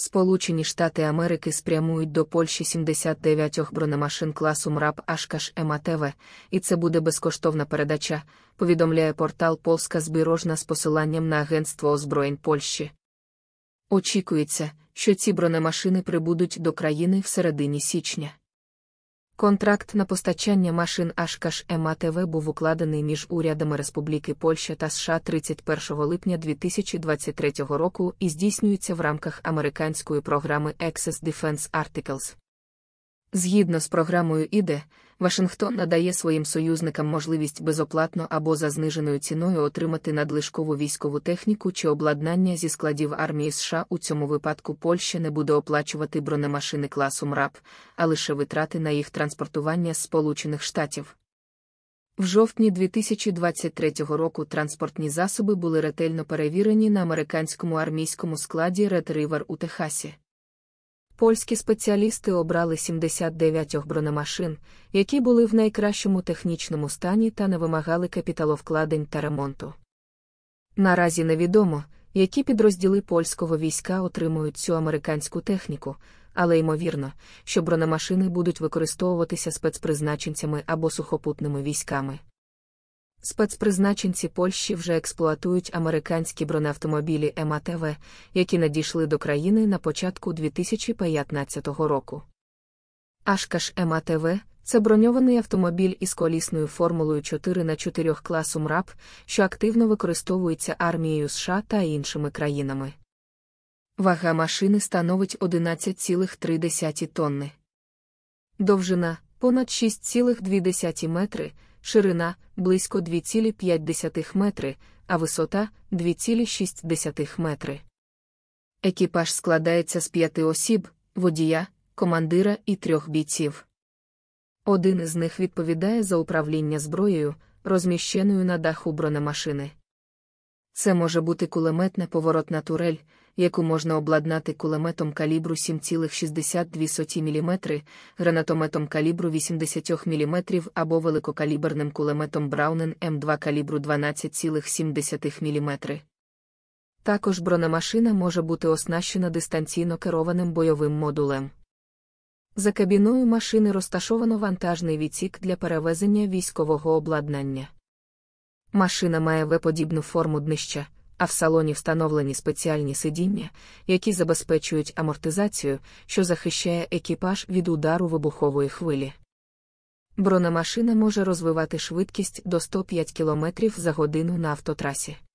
Сполучені Штати Америки спрямують до Польщі 79 бронемашин класу МРАП Ашкаш МАТВ, і це буде безкоштовна передача, повідомляє портал Польська збірожна з посиланням на Агентство озброєнь Польщі. Очікується, що ці бронемашини прибудуть до країни в середині січня. Контракт на постачання машин Ашкаш МАТВ був укладений між урядами Республіки Польща та США 31 липня 2023 року і здійснюється в рамках американської програми Access Defense Articles. Згідно з програмою ІДЕ, Вашингтон надає своїм союзникам можливість безоплатно або за зниженою ціною отримати надлишкову військову техніку чи обладнання зі складів армії США. У цьому випадку Польща не буде оплачувати бронемашини класу МРАП, а лише витрати на їх транспортування з Сполучених Штатів. В жовтні 2023 року транспортні засоби були ретельно перевірені на американському армійському складі Red River у Техасі. Польські спеціалісти обрали 79 бронемашин, які були в найкращому технічному стані та не вимагали капіталовкладень та ремонту. Наразі невідомо, які підрозділи польського війська отримують цю американську техніку, але ймовірно, що бронемашини будуть використовуватися спецпризначенцями або сухопутними військами. Спецпризначенці Польщі вже експлуатують американські бронеавтомобілі МАТВ, які надійшли до країни на початку 2015 року. Ашкаш МАТВ це броньований автомобіль із колісною формулою 4 на 4 класу МРАП, що активно використовується армією США та іншими країнами. Вага машини становить 11,3 тонни. Довжина понад 6,2 метри ширина близько 2,5 метри, а висота 2,6 метри. Екіпаж складається з п'яти осіб, водія, командира і трьох бійців. Один із них відповідає за управління зброєю, розміщеною на даху бронемашини. Це може бути кулеметна поворотна турель, яку можна обладнати кулеметом калібру 7,62 мм, гранатометом калібру 80 мм або великокаліберним кулеметом Браунен М2 калібру 12,7 мм. Також бронемашина може бути оснащена дистанційно керованим бойовим модулем. За кабіною машини розташовано вантажний відсік для перевезення військового обладнання. Машина має веподібну форму днища, а в салоні встановлені спеціальні сидіння, які забезпечують амортизацію, що захищає екіпаж від удару вибухової хвилі. Бронемашина може розвивати швидкість до 105 км за годину на автотрасі.